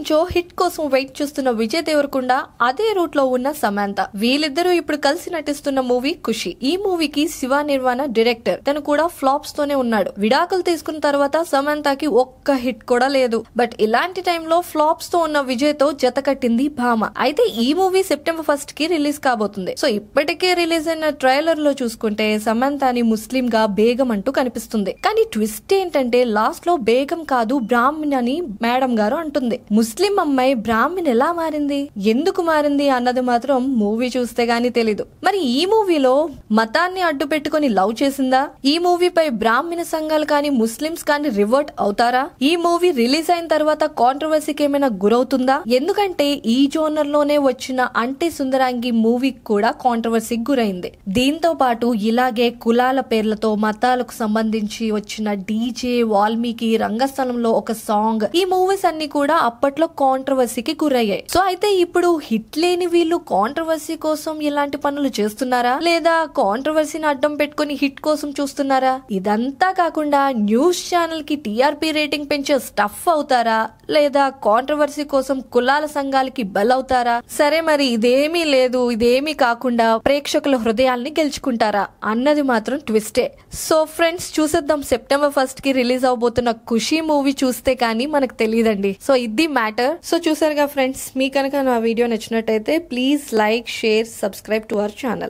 నుంచో హిట్ కోసం వెయిట్ చూస్తున్న విజయ్ దేవరకొండ అదే రూట్ లో ఉన్న సమాంత వీళ్ళిద్దరూ ఇప్పుడు కలిసి నటిస్తున్న మూవీ ఖుషి ఈ మూవీకి శివ నిర్వాణ డైరెక్టర్ తను కూడా ఫ్లాప్స్ తోనే ఉన్నాడు విడాకులు తీసుకున్న తర్వాత సమాంతకి ఒక్క హిట్ కూడా లేదు బట్ ఇలాంటి టైంలో ఫ్లాప్స్ తో ఉన్న విజయ్ తో జత కట్టింది భామ అయితే ఈ మూవీ సెప్టెంబర్ ఫస్ట్ కి రిలీజ్ కాబోతుంది సో ఇప్పటికే రిలీజ్ అయిన ట్రైలర్ లో చూసుకుంటే సమంతాని ముస్లిం గా బేగం అంటూ కనిపిస్తుంది కానీ ట్విస్ట్ ఏంటంటే లాస్ట్ లో బేగం కాదు బ్రాహ్మణ్ అని మేడం గారు అంటుంది ముస్లిం అమ్మాయి బ్రాహ్మణ్ ఎలా మారింది ఎందుకు మారింది అన్నది మాత్రం మూవీ చూస్తే గానీ తెలీదు మరి ఈ మూవీలో మతాన్ని అడ్డు పెట్టుకుని లవ్ చేసిందా ఈ మూవీపై బ్రాహ్మణ సంఘాలు కానీ ముస్లింస్ కానీ రివర్ట్ అవుతారా ఈ మూవీ రిలీజ్ అయిన తర్వాత కాంట్రవర్సీకి ఏమైనా గురవుతుందా ఎందుకంటే ఈ జోనర్ లోనే వచ్చిన అంటే సుందరాంగి మూవీ కూడా కాంట్రవర్సీకి గురైంది దీంతో పాటు ఇలాగే కులాల పేర్లతో మతాలకు సంబంధించి వచ్చిన డీజే వాల్మీకి రంగస్థలంలో ఒక సాంగ్ ఈ మూవీస్ అన్ని కూడా అప్పట్లో అప్పట్లో కాంట్రవర్సీకి గురయ్యాయి సో అయితే ఇప్పుడు హిట్ లేని వీళ్ళు కాంట్రవర్సీ కోసం ఇలాంటి పనులు చేస్తున్నారా లేదా కాంట్రవర్సీని అడ్డం పెట్టుకుని హిట్ కోసం చూస్తున్నారా ఇదంతా కాకుండా న్యూస్ ఛానల్ కి టీఆర్పీ రేటింగ్ పెంచే స్టఫ్ అవుతారా లేదా కాంట్రవర్సీ కోసం కులాల సంఘాలకి బల్ అవుతారా సరే మరి ఇదేమీ లేదు ఇదేమీ కాకుండా ప్రేక్షకుల హృదయాల్ని గెలుచుకుంటారా అన్నది మాత్రం ట్విస్టే సో ఫ్రెండ్స్ చూసేద్దాం సెప్టెంబర్ ఫస్ట్ కి రిలీజ్ అవబోతున్న ఖుషి మూవీ చూస్తే కానీ మనకు తెలియదండి సో ఇది మ్యాటర్ మ్యాటర్ సో చూసారుగా ఫ్రెండ్స్ మీ కనుక నా వీడియో నచ్చినట్టయితే please like share subscribe to our channel